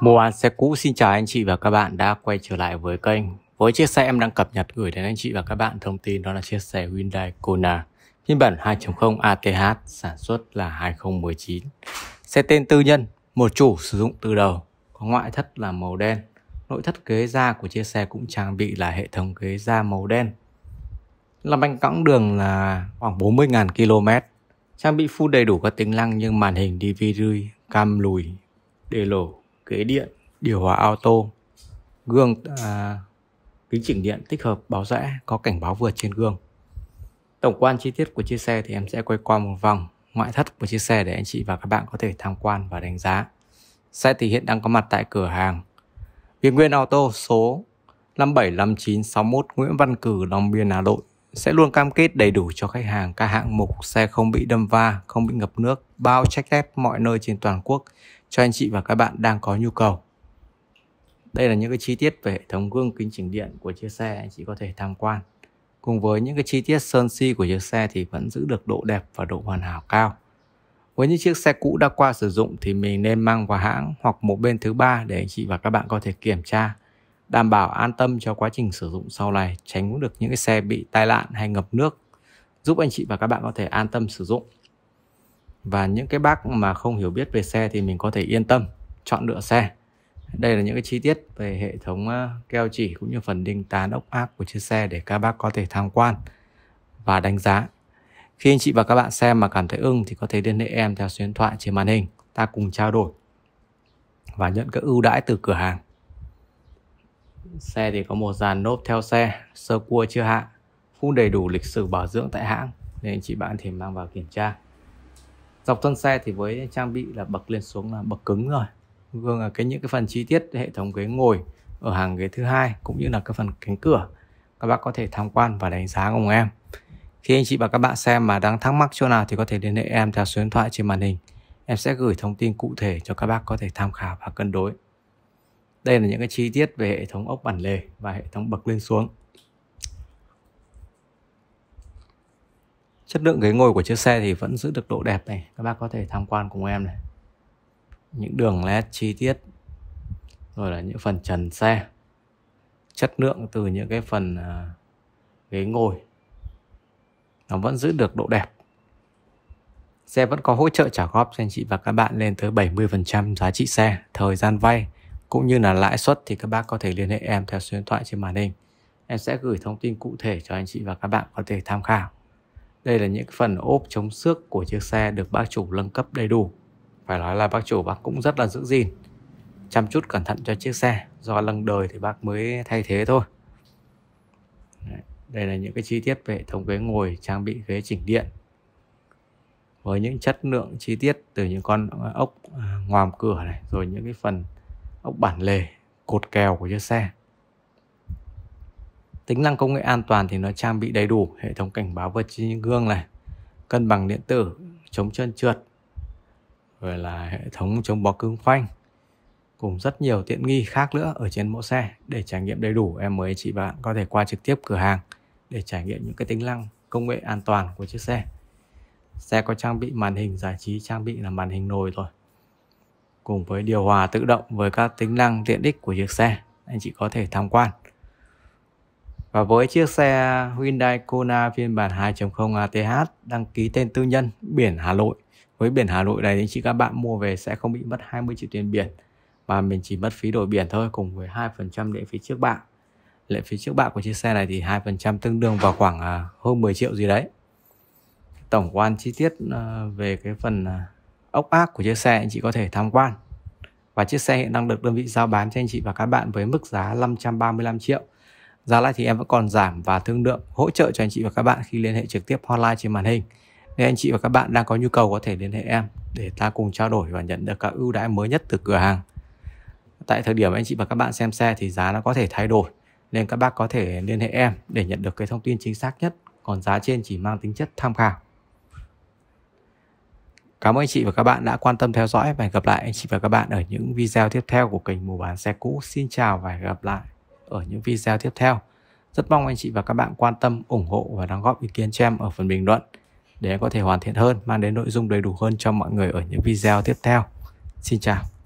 Mua bán xe cũ xin chào anh chị và các bạn đã quay trở lại với kênh Với chiếc xe em đang cập nhật gửi đến anh chị và các bạn thông tin đó là chiếc xe Hyundai Kona phiên bản 2.0 ATH sản xuất là 2019 Xe tên tư nhân, một chủ sử dụng từ đầu Có ngoại thất là màu đen Nội thất ghế da của chiếc xe cũng trang bị là hệ thống ghế da màu đen Làm bánh cõng đường là khoảng 40.000 km Trang bị full đầy đủ các tính năng như màn hình DVD, cam lùi, đề lổ ghế điện điều hòa auto gương à, kính chỉnh điện tích hợp báo rẽ có cảnh báo vượt trên gương tổng quan chi tiết của chiếc xe thì em sẽ quay qua một vòng ngoại thất của chiếc xe để anh chị và các bạn có thể tham quan và đánh giá xe thì hiện đang có mặt tại cửa hàng Việt Nguyên Auto số 575961 Nguyễn Văn Cử Long Biên Hà Nội sẽ luôn cam kết đầy đủ cho khách hàng các hạng mục xe không bị đâm va, không bị ngập nước, bao check ép mọi nơi trên toàn quốc cho anh chị và các bạn đang có nhu cầu. Đây là những cái chi tiết về hệ thống gương kính chỉnh điện của chiếc xe anh chị có thể tham quan. Cùng với những cái chi tiết sơn si của chiếc xe thì vẫn giữ được độ đẹp và độ hoàn hảo cao. Với những chiếc xe cũ đã qua sử dụng thì mình nên mang vào hãng hoặc một bên thứ ba để anh chị và các bạn có thể kiểm tra đảm bảo an tâm cho quá trình sử dụng sau này tránh được những cái xe bị tai nạn hay ngập nước giúp anh chị và các bạn có thể an tâm sử dụng và những cái bác mà không hiểu biết về xe thì mình có thể yên tâm chọn lựa xe đây là những cái chi tiết về hệ thống keo chỉ cũng như phần đinh tán ốc áp của chiếc xe để các bác có thể tham quan và đánh giá khi anh chị và các bạn xem mà cảm thấy ưng thì có thể liên hệ em theo số điện thoại trên màn hình ta cùng trao đổi và nhận các ưu đãi từ cửa hàng Xe thì có một dàn nốt theo xe, sơ cua chưa hạ, cũng đầy đủ lịch sử bảo dưỡng tại hãng nên chị bạn thì mang vào kiểm tra. Dọc thân xe thì với trang bị là bậc lên xuống là bậc cứng rồi. Gương là cái những cái phần chi tiết hệ thống ghế ngồi ở hàng ghế thứ hai cũng như là cái phần cánh cửa. Các bác có thể tham quan và đánh giá cùng em. Khi anh chị và các bạn xem mà đang thắc mắc chỗ nào thì có thể liên hệ em theo số điện thoại trên màn hình. Em sẽ gửi thông tin cụ thể cho các bác có thể tham khảo và cân đối. Đây là những cái chi tiết về hệ thống ốc bản lề và hệ thống bậc lên xuống. Chất lượng ghế ngồi của chiếc xe thì vẫn giữ được độ đẹp này. Các bác có thể tham quan cùng em này. Những đường led chi tiết. Rồi là những phần trần xe. Chất lượng từ những cái phần à, ghế ngồi. Nó vẫn giữ được độ đẹp. Xe vẫn có hỗ trợ trả góp cho anh chị và các bạn lên tới 70% giá trị xe, thời gian vay cũng như là lãi suất thì các bác có thể liên hệ em theo số điện thoại trên màn hình. Em sẽ gửi thông tin cụ thể cho anh chị và các bạn có thể tham khảo. Đây là những phần ốp chống xước của chiếc xe được bác chủ nâng cấp đầy đủ. Phải nói là bác chủ bác cũng rất là giữ gìn. Chăm chút cẩn thận cho chiếc xe, do lần đời thì bác mới thay thế thôi. Đây là những cái chi tiết về hệ thống ghế ngồi, trang bị ghế chỉnh điện. Với những chất lượng chi tiết từ những con ốc à, ngoàm cửa này, rồi những cái phần ốc bản lề cột kèo của chiếc xe tính năng công nghệ an toàn thì nó trang bị đầy đủ hệ thống cảnh báo vượt gương này cân bằng điện tử chống trơn trượt rồi là hệ thống chống bó cứng phanh cùng rất nhiều tiện nghi khác nữa ở trên mẫu xe để trải nghiệm đầy đủ em mời chị bạn có thể qua trực tiếp cửa hàng để trải nghiệm những cái tính năng công nghệ an toàn của chiếc xe xe có trang bị màn hình giải trí trang bị là màn hình nồi rồi cùng với điều hòa tự động với các tính năng tiện ích của chiếc xe anh chị có thể tham quan. Và với chiếc xe Hyundai Kona phiên bản 2.0 ATH đăng ký tên tư nhân biển Hà Nội. Với biển Hà Nội này anh chị các bạn mua về sẽ không bị mất 20 triệu tiền biển mà mình chỉ mất phí đổi biển thôi cùng với 2% lệ phí trước bạ. Lệ phí trước bạ của chiếc xe này thì 2% tương đương vào khoảng à, hơn 10 triệu gì đấy. Tổng quan chi tiết à, về cái phần à, ốc ác của chiếc xe anh chị có thể tham quan. Và chiếc xe hiện đang được đơn vị giao bán cho anh chị và các bạn với mức giá 535 triệu. Giá lại thì em vẫn còn giảm và thương lượng hỗ trợ cho anh chị và các bạn khi liên hệ trực tiếp hotline trên màn hình. Nếu anh chị và các bạn đang có nhu cầu có thể liên hệ em để ta cùng trao đổi và nhận được các ưu đãi mới nhất từ cửa hàng. Tại thời điểm anh chị và các bạn xem xe thì giá nó có thể thay đổi nên các bác có thể liên hệ em để nhận được cái thông tin chính xác nhất còn giá trên chỉ mang tính chất tham khảo Cảm ơn anh chị và các bạn đã quan tâm theo dõi và hẹn gặp lại anh chị và các bạn ở những video tiếp theo của kênh Mua bán xe cũ. Xin chào và hẹn gặp lại ở những video tiếp theo. Rất mong anh chị và các bạn quan tâm, ủng hộ và đóng góp ý kiến cho em ở phần bình luận để có thể hoàn thiện hơn, mang đến nội dung đầy đủ hơn cho mọi người ở những video tiếp theo. Xin chào.